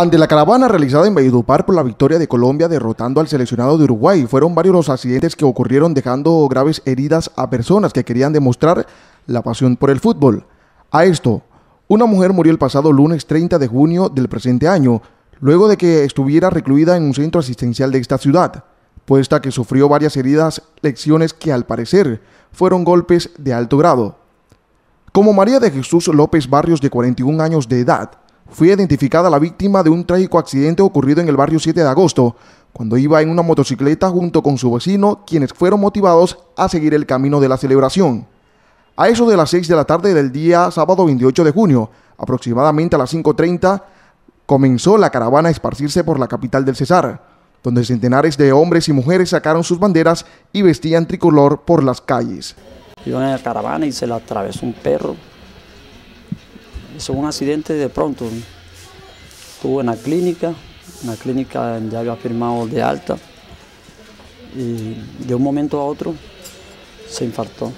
Ante la caravana realizada en Valledupar por la victoria de Colombia derrotando al seleccionado de Uruguay, fueron varios los accidentes que ocurrieron dejando graves heridas a personas que querían demostrar la pasión por el fútbol. A esto, una mujer murió el pasado lunes 30 de junio del presente año, luego de que estuviera recluida en un centro asistencial de esta ciudad, puesta que sufrió varias heridas, lecciones que al parecer fueron golpes de alto grado. Como María de Jesús López Barrios de 41 años de edad, fue identificada la víctima de un trágico accidente ocurrido en el barrio 7 de agosto, cuando iba en una motocicleta junto con su vecino, quienes fueron motivados a seguir el camino de la celebración. A eso de las 6 de la tarde del día sábado 28 de junio, aproximadamente a las 5.30, comenzó la caravana a esparcirse por la capital del Cesar, donde centenares de hombres y mujeres sacaron sus banderas y vestían tricolor por las calles. Iban en la caravana y se la atravesó un perro es un accidente de pronto. Estuvo en la clínica, en la clínica ya había firmado de alta y de un momento a otro se infartó.